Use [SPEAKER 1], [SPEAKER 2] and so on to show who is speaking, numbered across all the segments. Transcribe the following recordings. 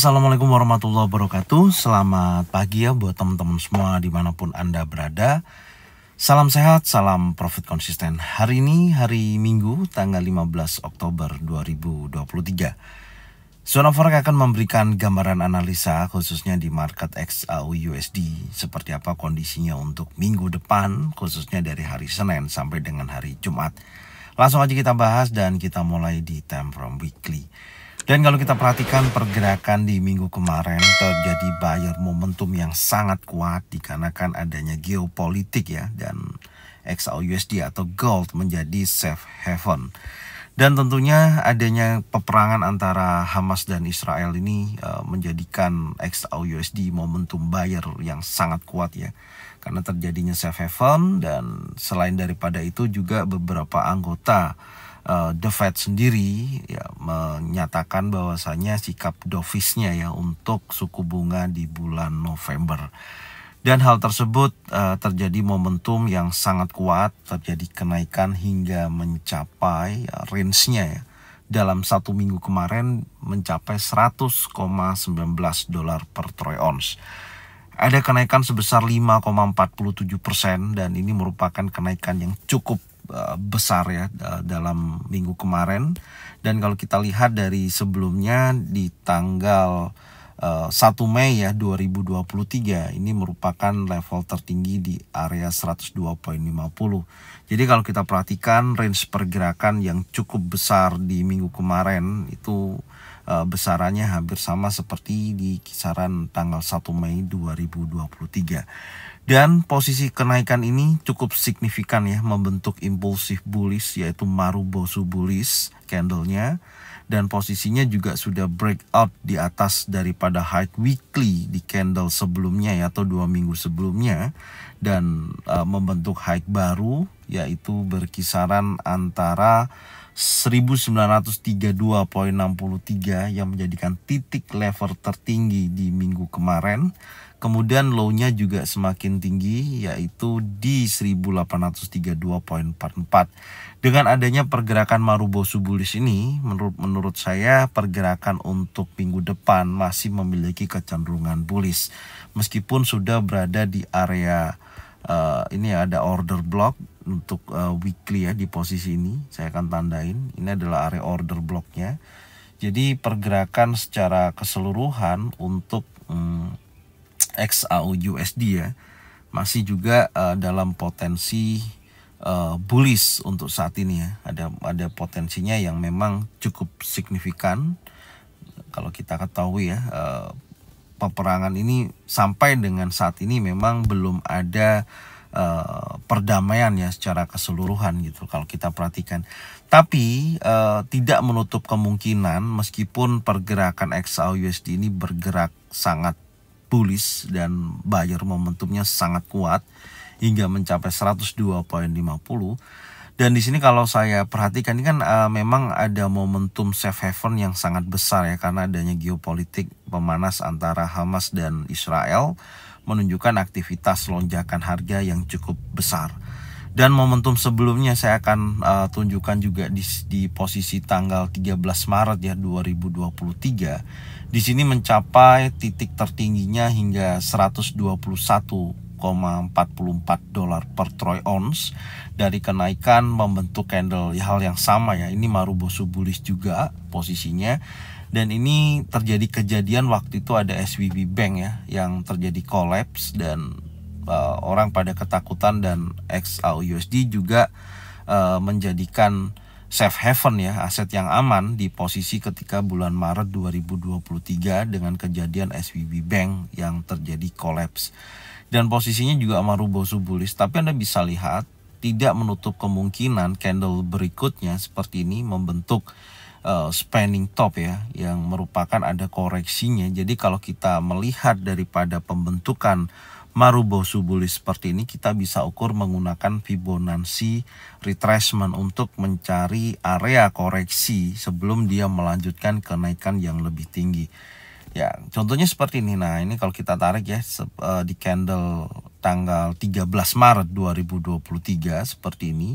[SPEAKER 1] Assalamualaikum warahmatullahi wabarakatuh Selamat pagi ya buat teman-teman semua dimanapun Anda berada Salam sehat, salam profit konsisten Hari ini hari Minggu tanggal 15 Oktober 2023 Zona Forex akan memberikan gambaran analisa khususnya di market XAU USD Seperti apa kondisinya untuk minggu depan khususnya dari hari Senin sampai dengan hari Jumat Langsung aja kita bahas dan kita mulai di time from weekly dan kalau kita perhatikan pergerakan di minggu kemarin terjadi buyer momentum yang sangat kuat dikarenakan adanya geopolitik ya dan XAUUSD atau gold menjadi safe haven. Dan tentunya adanya peperangan antara Hamas dan Israel ini eh, menjadikan XAUUSD momentum buyer yang sangat kuat ya. Karena terjadinya safe haven dan selain daripada itu juga beberapa anggota uh, The Fed sendiri ya menyatakan bahwasanya sikap dovisnya ya untuk suku bunga di bulan November. Dan hal tersebut uh, terjadi momentum yang sangat kuat, terjadi kenaikan hingga mencapai ya, range-nya ya. Dalam satu minggu kemarin mencapai 100,19 dolar per troy ounce ada kenaikan sebesar 5,47 persen dan ini merupakan kenaikan yang cukup Eh, besar ya dalam minggu kemarin dan kalau kita lihat dari sebelumnya di tanggal 1 eh, Mei ya 2023 ini merupakan level tertinggi di area 102.50. Jadi kalau kita perhatikan range pergerakan yang cukup besar di minggu kemarin itu besarnya eh, besarannya hampir sama seperti di kisaran tanggal 1 Mei 2023. Dan posisi kenaikan ini cukup signifikan ya membentuk impulsif bullish yaitu Marubosu bullish candlenya dan posisinya juga sudah breakout di atas daripada high weekly di candle sebelumnya ya atau dua minggu sebelumnya dan uh, membentuk high baru yaitu berkisaran antara 1932.63 yang menjadikan titik level tertinggi di minggu kemarin. Kemudian low-nya juga semakin tinggi yaitu di 1832.44. Dengan adanya pergerakan Marubosu bullish ini menurut menurut saya pergerakan untuk minggu depan masih memiliki kecenderungan bullish meskipun sudah berada di area uh, ini ya, ada order block untuk uh, weekly ya di posisi ini saya akan tandain ini adalah area order blocknya jadi pergerakan secara keseluruhan untuk um, mm, XAU USD ya masih juga uh, dalam potensi uh, bullish untuk saat ini ya ada ada potensinya yang memang cukup signifikan kalau kita ketahui ya uh, peperangan ini sampai dengan saat ini memang belum ada Eh, perdamaian ya secara keseluruhan gitu kalau kita perhatikan. Tapi uh, tidak menutup kemungkinan meskipun pergerakan XAU USD ini bergerak sangat bullish dan buyer momentumnya sangat kuat hingga mencapai 102.50 dan di sini kalau saya perhatikan ini kan uh, memang ada momentum safe haven yang sangat besar ya karena adanya geopolitik pemanas antara Hamas dan Israel menunjukkan aktivitas lonjakan harga yang cukup besar. Dan momentum sebelumnya saya akan uh, tunjukkan juga di, di posisi tanggal 13 Maret ya 2023. Di sini mencapai titik tertingginya hingga 121 dolar per troy ounce dari kenaikan membentuk candle hal yang sama ya ini Marubosu bullish juga posisinya dan ini terjadi kejadian waktu itu ada SWB Bank ya yang terjadi kolaps dan uh, orang pada ketakutan dan XAUUSD juga uh, menjadikan safe haven ya aset yang aman di posisi ketika bulan Maret 2023 dengan kejadian SWB Bank yang terjadi kolaps dan posisinya juga marubo subulis tapi Anda bisa lihat tidak menutup kemungkinan candle berikutnya seperti ini membentuk uh, spanning top ya yang merupakan ada koreksinya. Jadi kalau kita melihat daripada pembentukan marubozu bullish seperti ini kita bisa ukur menggunakan Fibonacci retracement untuk mencari area koreksi sebelum dia melanjutkan kenaikan yang lebih tinggi. Ya, contohnya seperti ini. Nah, ini kalau kita tarik ya eh, di candle tanggal 13 Maret 2023 seperti ini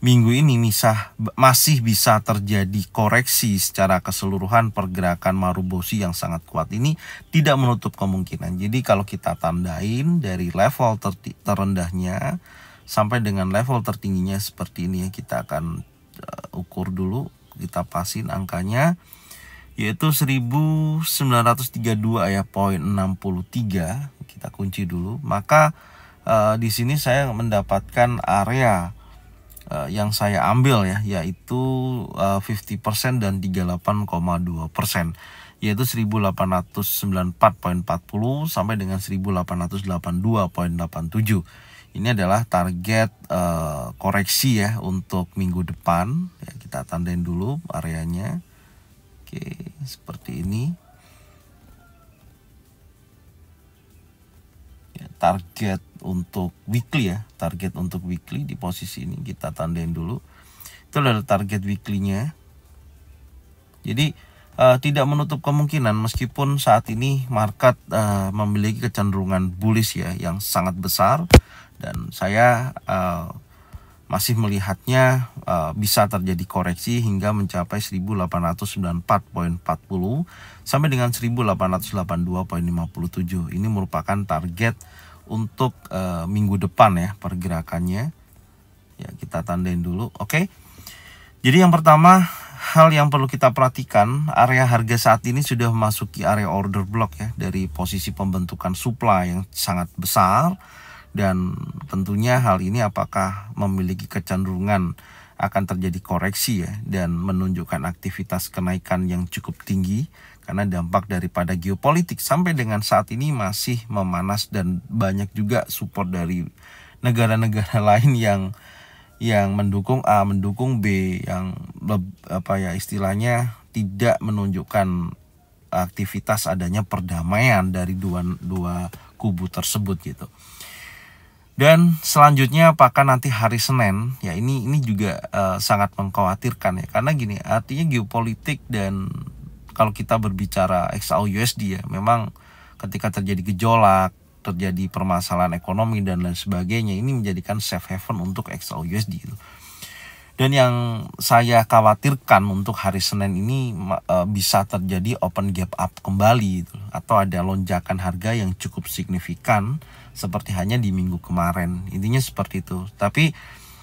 [SPEAKER 1] minggu ini misah, masih bisa terjadi koreksi secara keseluruhan pergerakan Maruboshi yang sangat kuat ini tidak menutup kemungkinan. Jadi kalau kita tandain dari level ter terendahnya sampai dengan level tertingginya seperti ini ya kita akan uh, ukur dulu, kita pasin angkanya yaitu 1932 ya poin 63 kita kunci dulu maka uh, di sini saya mendapatkan area Eh, yang saya ambil ya yaitu uh, eh, 50% dan 38,2% yaitu 1894.40 sampai dengan 1882.87. Ini adalah target uh, koreksi ya untuk minggu depan. Ya, kita tandain dulu areanya. Oke, seperti ini. Ya, target untuk weekly ya target untuk weekly di posisi ini kita tandain dulu itu adalah target weeklynya jadi uh, tidak menutup kemungkinan meskipun saat ini market uh, memiliki kecenderungan bullish ya yang sangat besar dan saya uh, masih melihatnya uh, bisa terjadi koreksi hingga mencapai 1894.40 sampai dengan 1882.57. Ini merupakan target untuk uh, minggu depan ya pergerakannya. Ya, kita tandain dulu. Oke. Okay? Jadi yang pertama, hal yang perlu kita perhatikan, area harga saat ini sudah memasuki area order block ya dari posisi pembentukan supply yang sangat besar dan tentunya hal ini apakah memiliki kecenderungan akan terjadi koreksi ya dan menunjukkan aktivitas kenaikan yang cukup tinggi karena dampak daripada geopolitik sampai dengan saat ini masih memanas dan banyak juga support dari negara-negara lain yang yang mendukung A, mendukung B, yang apa ya istilahnya tidak menunjukkan aktivitas adanya perdamaian dari dua dua kubu tersebut gitu. Dan selanjutnya apakah nanti hari Senin? Ya ini ini juga uh, sangat mengkhawatirkan ya karena gini artinya geopolitik dan kalau kita berbicara XAU USD ya, memang ketika terjadi gejolak, terjadi permasalahan ekonomi dan lain sebagainya, ini menjadikan safe haven untuk XAU USD itu. Dan yang saya khawatirkan untuk hari Senin ini e, bisa terjadi open gap up kembali itu, atau ada lonjakan harga yang cukup signifikan seperti hanya di minggu kemarin. Intinya seperti itu. Tapi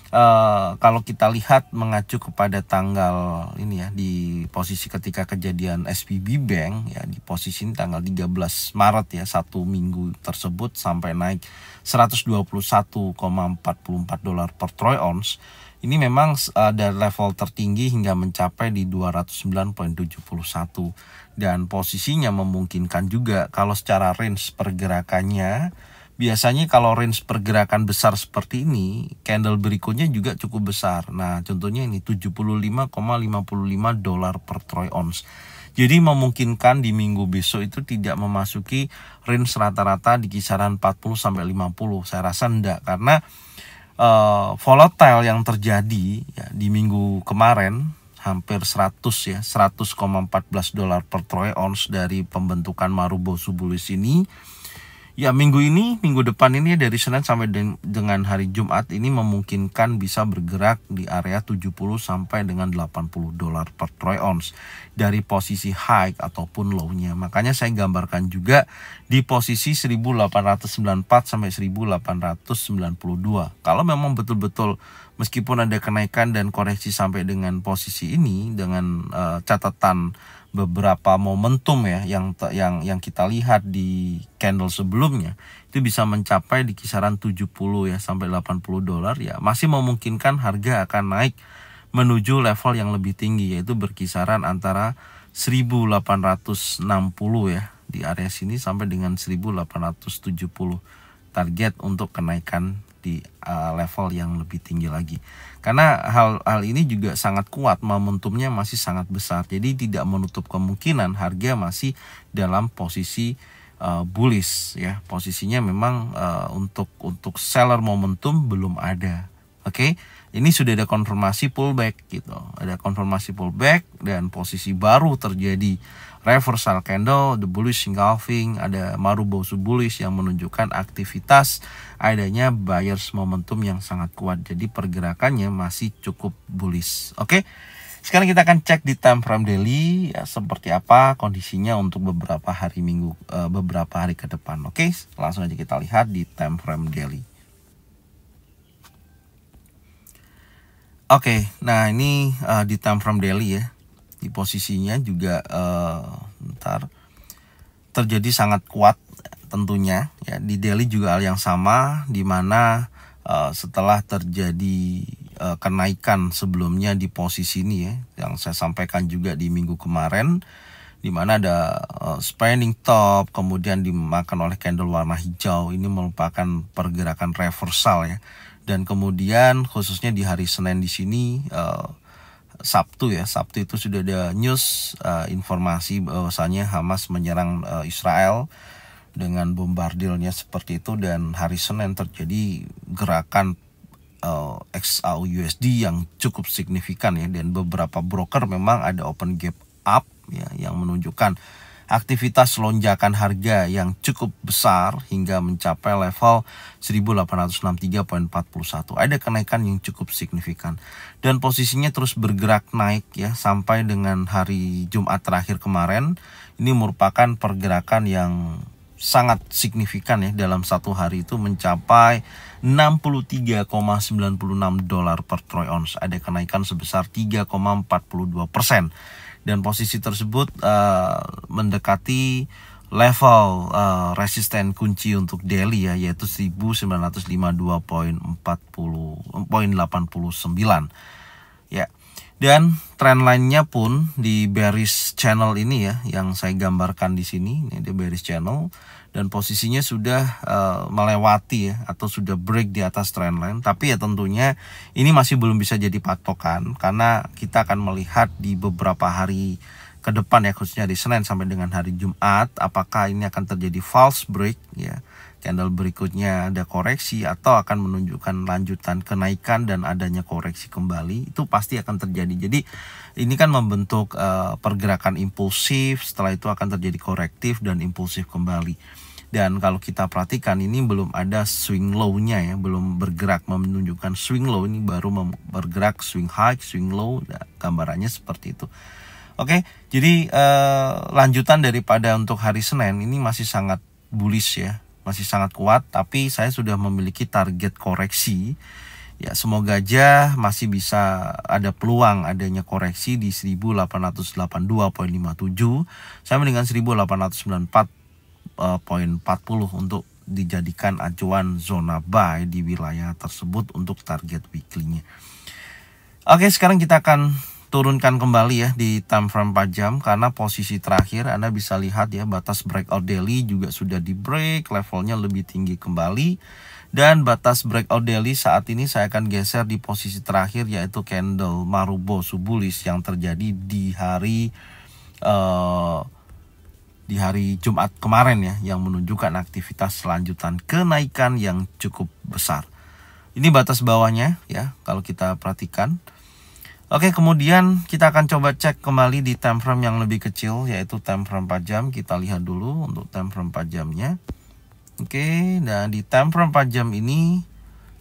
[SPEAKER 1] Uh, kalau kita lihat mengacu kepada tanggal ini ya di posisi ketika kejadian SPB Bank ya di posisi ini tanggal 13 Maret ya satu minggu tersebut sampai naik 121,44 dolar per troy ounce ini memang ada eh, level tertinggi hingga mencapai di 209.71 dan posisinya memungkinkan juga kalau secara range pergerakannya biasanya kalau range pergerakan besar seperti ini candle berikutnya juga cukup besar nah contohnya ini 75,55 dolar per troy ounce jadi memungkinkan di minggu besok itu tidak memasuki range rata-rata di kisaran 40 sampai 50 saya rasa enggak karena uh, volatile yang terjadi ya, di minggu kemarin hampir 100 ya 100,14 dolar per troy ounce dari pembentukan Marubo Subulis ini Ya minggu ini, minggu depan ini dari Senin sampai dengan hari Jumat ini memungkinkan bisa bergerak di area 70 sampai dengan 80 dolar per troy ounce dari posisi high ataupun low-nya. Makanya saya gambarkan juga di posisi 1894 sampai 1892. Kalau memang betul-betul meskipun ada kenaikan dan koreksi sampai dengan posisi ini dengan uh, catatan beberapa momentum ya yang yang yang kita lihat di candle sebelumnya itu bisa mencapai di kisaran 70 ya sampai 80 dolar ya masih memungkinkan harga akan naik menuju level yang lebih tinggi yaitu berkisaran antara 1860 ya di area sini sampai dengan 1870 target untuk kenaikan di uh, level yang lebih tinggi lagi. Karena hal hal ini juga sangat kuat, momentumnya masih sangat besar. Jadi tidak menutup kemungkinan harga masih dalam posisi uh, bullish ya. Posisinya memang uh, untuk untuk seller momentum belum ada. Oke. Okay? Ini sudah ada konfirmasi pullback gitu. Ada konfirmasi pullback dan posisi baru terjadi reversal candle, the bullish engulfing, ada Marubozu bullish yang menunjukkan aktivitas adanya buyers momentum yang sangat kuat. Jadi pergerakannya masih cukup bullish. Oke. Okay? Sekarang kita akan cek di time frame daily ya, seperti apa kondisinya untuk beberapa hari minggu eh, beberapa hari ke depan. Oke, langsung aja kita lihat di time frame daily. Oke, nah ini uh, di time frame daily ya di posisinya juga eh, ntar terjadi sangat kuat tentunya ya di Delhi juga hal yang sama di mana uh, setelah terjadi eh, kenaikan sebelumnya di posisi ini ya yang saya sampaikan juga di minggu kemarin di mana ada uh, eh, spending top kemudian dimakan oleh candle warna hijau ini merupakan pergerakan reversal ya dan kemudian khususnya di hari Senin di sini uh, Sabtu ya Sabtu itu sudah ada news uh, informasi bahwasanya Hamas menyerang uh, Israel dengan bombardilnya seperti itu dan hari Senin terjadi gerakan uh, eh, XAU USD yang cukup signifikan ya dan beberapa broker memang ada open gap up ya yang menunjukkan aktivitas lonjakan harga yang cukup besar hingga mencapai level 1863.41. Ada kenaikan yang cukup signifikan dan posisinya terus bergerak naik ya sampai dengan hari Jumat terakhir kemarin. Ini merupakan pergerakan yang sangat signifikan ya dalam satu hari itu mencapai 63,96 dolar per troy ounce ada kenaikan sebesar 3,42 persen dan posisi tersebut uh, mendekati level uh, resisten kunci untuk daily ya yaitu 1.952,40 89 eh, ya dan trend line-nya pun di bearish channel ini ya yang saya gambarkan di sini, ini dia bearish channel dan posisinya sudah uh, melewati ya atau sudah break di atas trend line. Tapi ya tentunya ini masih belum bisa jadi patokan karena kita akan melihat di beberapa hari ke depan ya khususnya di Senin sampai dengan hari Jumat apakah ini akan terjadi false break ya candle berikutnya ada koreksi atau akan menunjukkan lanjutan kenaikan dan adanya koreksi kembali itu pasti akan terjadi jadi ini kan membentuk uh, pergerakan impulsif setelah itu akan terjadi korektif dan impulsif kembali dan kalau kita perhatikan ini belum ada swing low-nya ya belum bergerak menunjukkan swing low ini baru bergerak swing high swing low nah, gambarannya seperti itu oke jadi uh, lanjutan daripada untuk hari Senin ini masih sangat bullish ya masih sangat kuat tapi saya sudah memiliki target koreksi ya semoga aja masih bisa ada peluang adanya koreksi di 1882.57 sampai dengan 1894.40 eh, untuk dijadikan acuan zona buy di wilayah tersebut untuk target weekly-nya. Oke, sekarang kita akan turunkan kembali ya di time frame 4 jam karena posisi terakhir Anda bisa lihat ya batas breakout daily juga sudah di break levelnya lebih tinggi kembali dan batas breakout daily saat ini saya akan geser di posisi terakhir yaitu candle Marubo Subulis yang terjadi di hari uh, di hari Jumat kemarin ya yang menunjukkan aktivitas selanjutan kenaikan yang cukup besar. Ini batas bawahnya ya kalau kita perhatikan Oke, kemudian kita akan coba cek kembali di time frame yang lebih kecil, yaitu time frame 4 jam. Kita lihat dulu untuk time frame 4 jamnya. Oke, dan di time frame 4 jam ini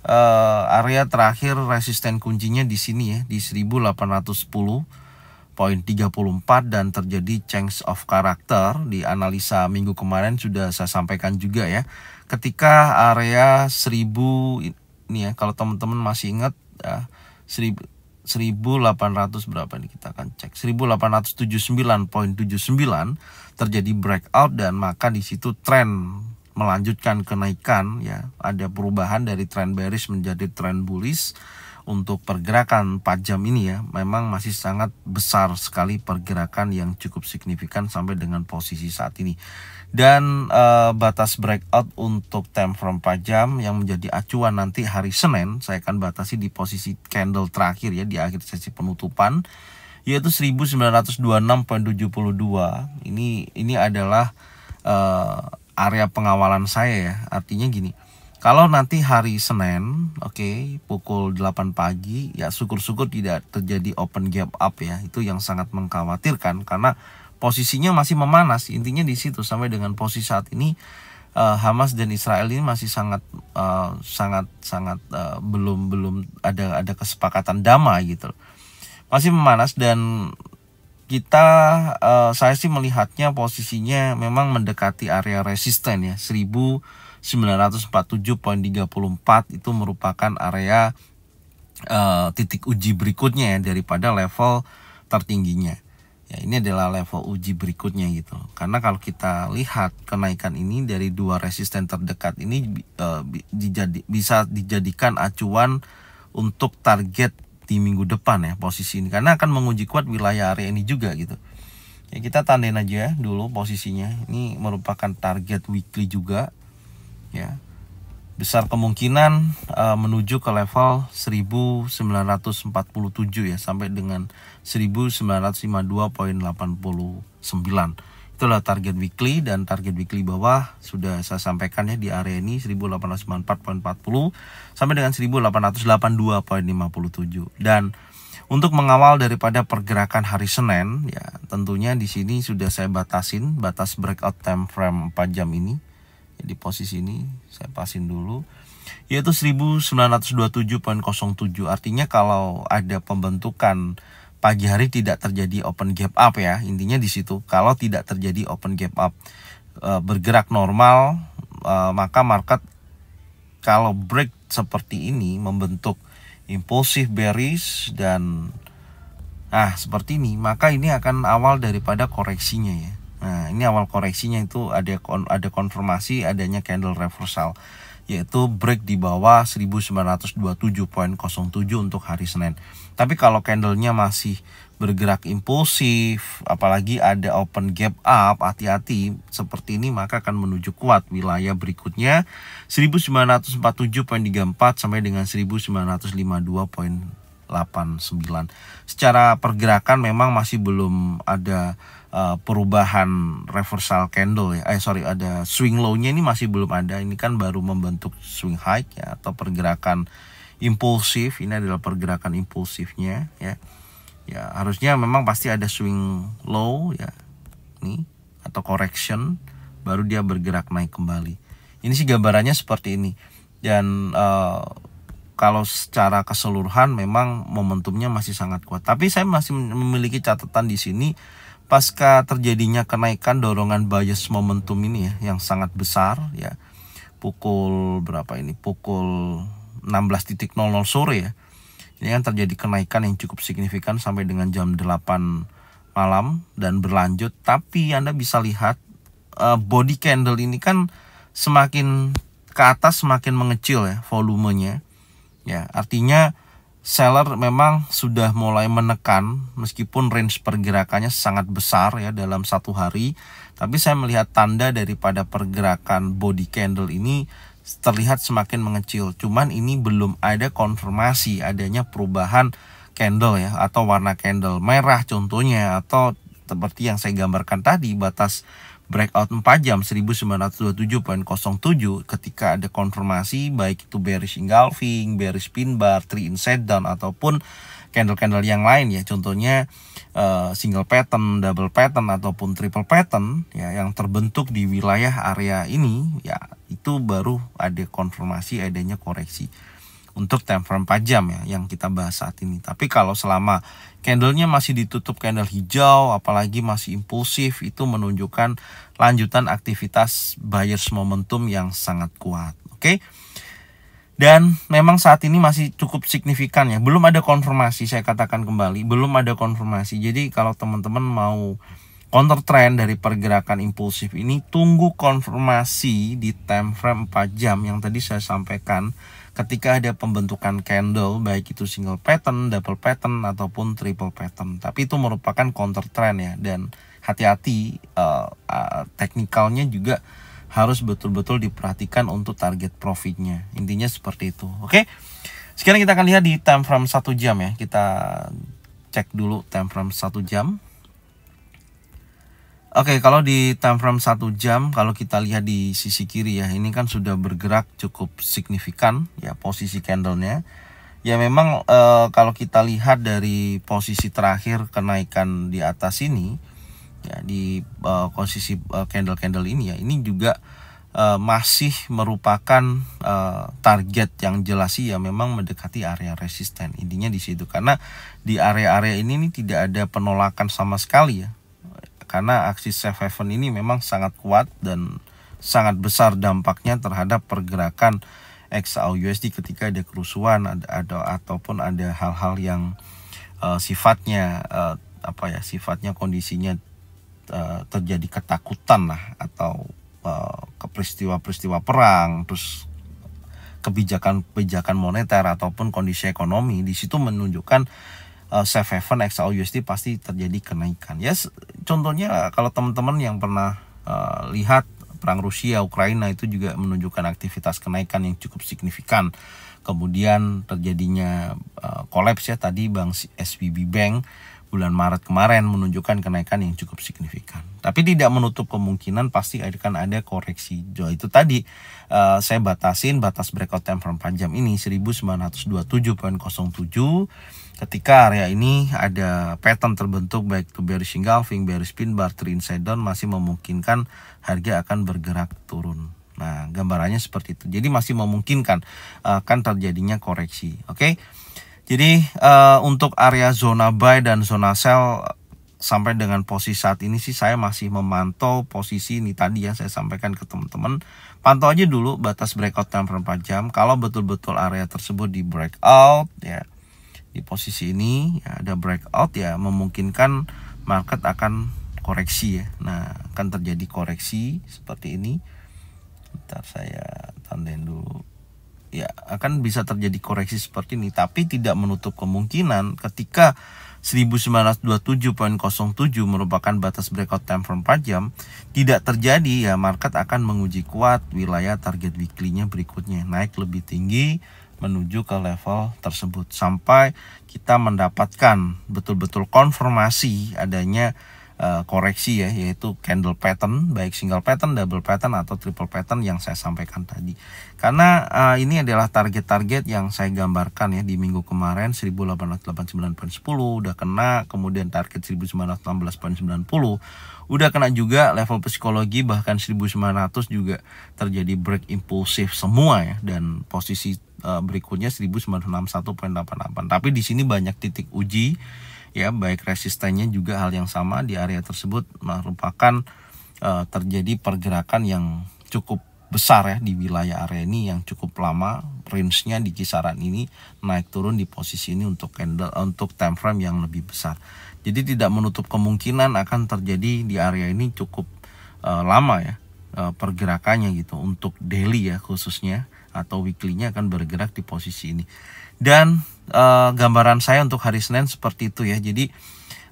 [SPEAKER 1] eh, area terakhir resisten kuncinya di sini ya, di 1810 poin 34 dan terjadi change of character di analisa minggu kemarin sudah saya sampaikan juga ya. Ketika area 1000 ini ya kalau teman-teman masih ingat ya, 1000 1800 berapa ini kita akan cek 1879.79 terjadi breakout dan maka di situ tren melanjutkan kenaikan ya ada perubahan dari tren bearish menjadi tren bullish untuk pergerakan 4 jam ini ya memang masih sangat besar sekali pergerakan yang cukup signifikan sampai dengan posisi saat ini dan uh, batas breakout untuk time frame 4 jam yang menjadi acuan nanti hari Senin saya akan batasi di posisi candle terakhir ya di akhir sesi penutupan yaitu 1926.72 ini ini adalah uh, area pengawalan saya ya artinya gini kalau nanti hari Senin, oke, okay, pukul 8 pagi, ya syukur-syukur tidak terjadi open gap up ya. Itu yang sangat mengkhawatirkan karena posisinya masih memanas intinya di situ sampai dengan posisi saat ini uh, Hamas dan Israel ini masih sangat uh, sangat sangat uh, belum belum ada ada kesepakatan damai gitu masih memanas dan kita uh, saya sih melihatnya posisinya memang mendekati area resisten ya 1947.34 itu merupakan area uh, titik uji berikutnya ya daripada level tertingginya ya ini adalah level uji berikutnya gitu Karena kalau kita lihat kenaikan ini dari dua resisten terdekat ini eh, bisa dijadikan acuan untuk target di minggu depan ya posisi ini karena akan menguji kuat wilayah area ini juga gitu. Ya kita tandain aja ya dulu posisinya. Ini merupakan target weekly juga ya. Besar kemungkinan uh, menuju ke level 1947 ya sampai dengan 1952.89. Itulah target weekly dan target weekly bawah sudah saya sampaikan ya di area ini 1894.40 sampai dengan 1882.57 dan untuk mengawal daripada pergerakan hari Senin ya tentunya di sini sudah saya batasin batas breakout time frame 4 jam ini ya, di posisi ini saya pasin dulu yaitu 1927.07 artinya kalau ada pembentukan pagi hari tidak terjadi open gap up ya intinya di situ kalau tidak terjadi open gap up eh, bergerak normal eh, maka market kalau break seperti ini membentuk impulsif bearish dan nah seperti ini maka ini akan awal daripada koreksinya ya nah ini awal koreksinya itu ada ada konfirmasi adanya candle reversal yaitu break di bawah 1927.07 untuk hari Senin. Tapi kalau candlenya masih bergerak impulsif, apalagi ada open gap up, hati-hati seperti ini maka akan menuju kuat wilayah berikutnya 1947.34 sampai dengan 1952.89. Secara pergerakan memang masih belum ada Eh, perubahan reversal candle ya. Eh sorry ada swing low-nya ini masih belum ada. Ini kan baru membentuk swing high ya atau pergerakan impulsif. Ini adalah pergerakan impulsifnya ya. Ya harusnya memang pasti ada swing low ya. Nih atau correction baru dia bergerak naik kembali. Ini sih gambarannya seperti ini. Dan uh, kalau secara keseluruhan memang momentumnya masih sangat kuat. Tapi saya masih memiliki catatan di sini pasca terjadinya kenaikan dorongan bias momentum ini ya yang sangat besar ya pukul berapa ini pukul 16.00 sore ya ini kan terjadi kenaikan yang cukup signifikan sampai dengan jam 8 malam dan berlanjut tapi Anda bisa lihat eh, body candle ini kan semakin ke atas semakin mengecil ya volumenya ya artinya seller memang sudah mulai menekan meskipun range pergerakannya sangat besar ya dalam satu hari tapi saya melihat tanda daripada pergerakan body candle ini terlihat semakin mengecil cuman ini belum ada konfirmasi adanya perubahan candle ya atau warna candle merah contohnya atau seperti yang saya gambarkan tadi batas breakout 4 jam 1927.07 ketika ada konfirmasi baik itu bearish engulfing, bearish pin bar, three inset down ataupun candle-candle yang lain ya contohnya uh, single pattern, double pattern ataupun triple pattern ya yang terbentuk di wilayah area ini ya itu baru ada konfirmasi adanya koreksi untuk time frame 4 jam ya yang kita bahas saat ini. Tapi kalau selama candlenya masih ditutup candle hijau apalagi masih impulsif itu menunjukkan lanjutan aktivitas buyers momentum yang sangat kuat oke dan memang saat ini masih cukup signifikan ya belum ada konfirmasi saya katakan kembali belum ada konfirmasi jadi kalau teman-teman mau counter trend dari pergerakan impulsif ini tunggu konfirmasi di time frame 4 jam yang tadi saya sampaikan ketika ada pembentukan candle baik itu single pattern, double pattern ataupun triple pattern. Tapi itu merupakan counter trend ya dan hati-hati uh, uh, teknikalnya juga harus betul-betul diperhatikan untuk target profitnya. Intinya seperti itu. Oke. Sekarang kita akan lihat di time frame 1 jam ya. Kita cek dulu time frame 1 jam. Oke, okay, kalau di time frame 1 jam, kalau kita lihat di sisi kiri ya, ini kan sudah bergerak cukup signifikan ya posisi candlenya. Ya memang e, kalau kita lihat dari posisi terakhir kenaikan di atas ini, ya di e, posisi eh, candle-candle ini ya, ini juga e, masih merupakan e, target yang jelas sih ya memang mendekati area resisten. Intinya di situ karena di area-area ini, ini tidak ada penolakan sama sekali ya karena aksi safe haven ini memang sangat kuat dan sangat besar dampaknya terhadap pergerakan XAUUSD ketika ada kerusuhan ada, ada ataupun ada hal-hal yang uh, sifatnya uh, apa ya sifatnya kondisinya uh, terjadi ketakutan lah atau uh, peristiwa-peristiwa perang terus kebijakan-kebijakan moneter ataupun kondisi ekonomi di situ menunjukkan uh, safe haven XAUUSD pasti terjadi kenaikan. Ya yes, contohnya kalau teman-teman yang pernah uh, lihat perang Rusia Ukraina itu juga menunjukkan aktivitas kenaikan yang cukup signifikan. Kemudian terjadinya eh, kolaps uh, ya tadi Bank SBB Bank bulan Maret kemarin menunjukkan kenaikan yang cukup signifikan. Tapi tidak menutup kemungkinan pasti akan ada koreksi Jual Itu tadi uh, saya batasin batas breakout time frame panjang ini 1927.07 ketika area ini ada pattern terbentuk baik to bearish engulfing, bearish pin bar, trend down masih memungkinkan harga akan bergerak turun. Nah, gambarannya seperti itu. Jadi masih memungkinkan eh, akan terjadinya koreksi. Oke. Okay? Jadi uh, untuk area zona buy dan zona sell sampai dengan posisi saat ini sih saya masih memantau posisi ini tadi ya saya sampaikan ke teman-teman. Pantau aja dulu batas breakout dalam 4 jam. Kalau betul-betul area tersebut di breakout ya di posisi ini ya, ada breakout ya memungkinkan market akan koreksi ya. Nah, akan terjadi koreksi seperti ini. Ntar saya tandain dulu ya akan bisa terjadi koreksi seperti ini tapi tidak menutup kemungkinan ketika 1927.07 merupakan batas breakout time frame 4 jam tidak terjadi ya market akan menguji kuat wilayah target weekly-nya berikutnya naik lebih tinggi menuju ke level tersebut sampai kita mendapatkan betul-betul konfirmasi adanya Eh, koreksi ya yaitu candle pattern baik single pattern, double pattern atau triple pattern yang saya sampaikan tadi. Karena uh, ini adalah target-target yang saya gambarkan ya di minggu kemarin 1889.10 udah kena, kemudian target 1916.90 udah kena juga level psikologi bahkan 1900 juga terjadi break impulsif semua ya dan posisi uh, berikutnya 1961.88. Tapi di sini banyak titik uji ya baik resistennya juga hal yang sama di area tersebut merupakan e, terjadi pergerakan yang cukup besar ya di wilayah area ini yang cukup lama range-nya di kisaran ini naik turun di posisi ini untuk candle untuk time frame yang lebih besar. Jadi tidak menutup kemungkinan akan terjadi di area ini cukup e, lama ya e, pergerakannya gitu untuk daily ya khususnya atau weekly-nya akan bergerak di posisi ini. Dan uh, gambaran saya untuk hari Senin seperti itu ya. Jadi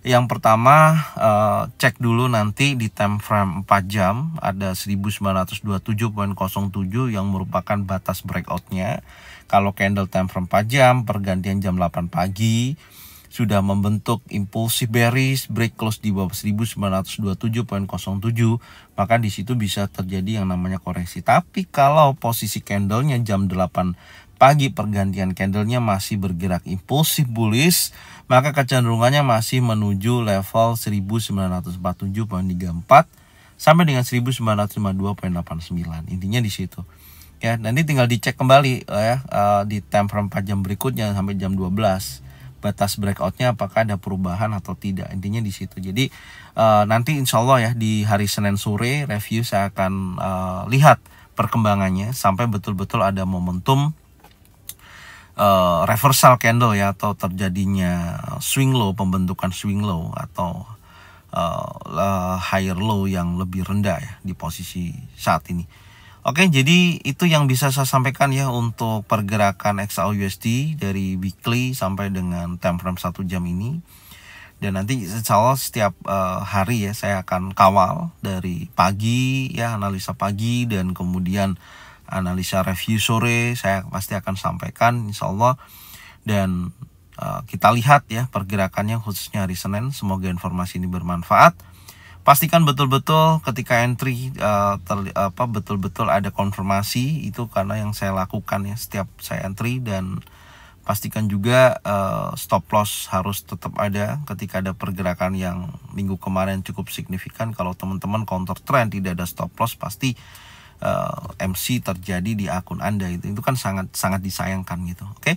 [SPEAKER 1] yang pertama uh, cek dulu nanti di time frame 4 jam ada 1927.07 yang merupakan batas breakoutnya. Kalau candle time frame 4 jam pergantian jam 8 pagi sudah membentuk impulsif bearish break close di bawah 1927.07 maka di situ bisa terjadi yang namanya koreksi tapi kalau posisi candlenya jam 8 pagi pergantian candlenya masih bergerak impulsif bullish, maka kecenderungannya masih menuju level 1947.34 sampai dengan 1952.89. Intinya di situ. Ya, nanti tinggal dicek kembali ya eh, di time frame 4 jam berikutnya sampai jam 12 batas breakoutnya apakah ada perubahan atau tidak intinya di situ jadi eh, nanti insya Allah ya di hari Senin sore review saya akan eh, lihat perkembangannya sampai betul-betul ada momentum uh, reversal candle ya atau terjadinya swing low pembentukan swing low atau uh, higher low yang lebih rendah ya di posisi saat ini. Oke, jadi itu yang bisa saya sampaikan ya untuk pergerakan XAUUSD dari weekly sampai dengan time frame 1 jam ini. Dan nanti secara setiap uh, hari ya saya akan kawal dari pagi ya analisa pagi dan kemudian analisa review sore saya pasti akan sampaikan insya Allah dan uh, kita lihat ya pergerakannya khususnya hari Senin semoga informasi ini bermanfaat pastikan betul-betul ketika entry uh, ter, apa betul-betul ada konfirmasi itu karena yang saya lakukan ya setiap saya entry dan pastikan juga uh, stop loss harus tetap ada ketika ada pergerakan yang minggu kemarin cukup signifikan kalau teman-teman counter trend tidak ada stop loss pasti uh, eh, MC terjadi di akun Anda itu itu kan sangat sangat disayangkan gitu. Oke. Okay?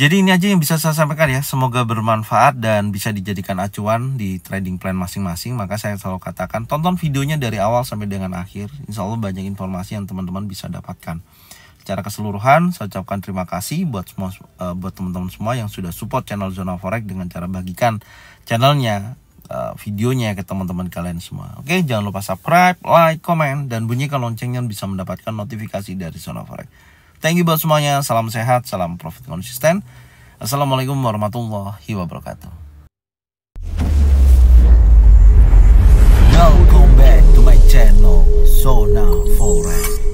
[SPEAKER 1] Jadi ini aja yang bisa saya sampaikan ya. Semoga bermanfaat dan bisa dijadikan acuan di trading plan masing-masing. Maka saya selalu katakan tonton videonya dari awal sampai dengan akhir. Insya Allah banyak informasi yang teman-teman bisa dapatkan. Secara keseluruhan, saya ucapkan terima kasih buat semua eh, buat teman-teman semua yang sudah support channel Zona Forex dengan cara bagikan channelnya Eh, videonya ke teman-teman kalian semua. Oke, jangan lupa subscribe, like, komen, dan bunyikan loncengnya bisa mendapatkan notifikasi dari Zona Forex. Thank you buat semuanya. Salam sehat, salam profit konsisten. Assalamualaikum warahmatullahi wabarakatuh. Welcome back to my channel Sona Forex.